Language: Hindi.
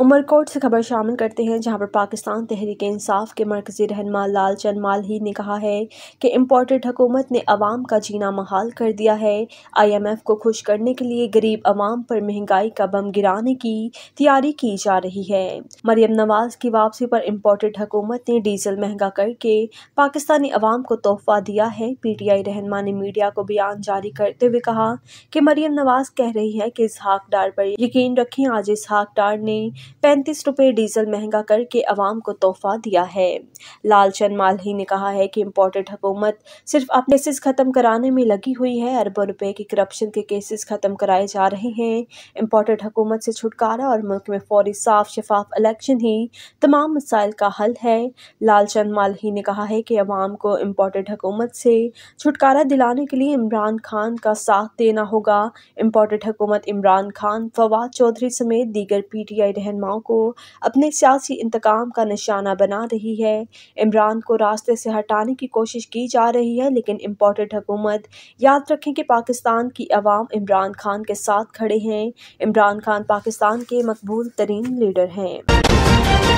उमरकोट से खबर शामिल करते हैं जहां पर पाकिस्तान तहरीक इंसाफ के मरकज़ी रहनमा लाल चंद मालही ने कहा है कि इम्पोर्टेड हुकूमत ने अवाम का जीना महाल कर दिया है आई एम एफ को खुश करने के लिए गरीब अवाम पर महंगाई का बम गिराने की तैयारी की जा रही है मरियम नवाज की वापसी पर इम्पोर्टेड हुकूमत ने डीजल महंगा करके पाकिस्तानी अवाम को तोहफा दिया है पी टी आई रहनमा ने मीडिया को बयान जारी करते हुए कहा कि मरियम नवाज कह रही है कि इसहाक डार पर यकीन रखें आज इसहाक डार ने पैंतीस रुपये डीजल महंगा करके अवाम को तोहफा दिया है लालचंद मालही ने कहा है कि इम्पोर्टेड हुकूमत सिर्फ अपने केसेस खत्म कराने में लगी हुई है अरबों रुपए के करप्शन के केसेस खत्म कराए जा रहे हैं इम्पोर्टेड हुकूमत से छुटकारा और मुल्क में फौरी साफ शफाफ इलेक्शन ही तमाम मसाइल का हल है लालचंद मालही ने कहा है कि अवाम को इम्पोर्टेड हुकूमत से छुटकारा दिलाने के लिए इमरान खान का साथ देना होगा इम्पोर्टेड हुकूमत इमरान खान फवाद चौधरी समेत दीगर आई रह रहनमाओं को अपने सियासी इंतकाम का निशाना बना रही है इमरान को रास्ते से हटाने की कोशिश की जा रही है लेकिन इम्पोर्टेड हुकूमत याद रखें कि पाकिस्तान की आवाम इमरान खान के साथ खड़े हैं इमरान खान पाकिस्तान के मकबूल तरीन लीडर हैं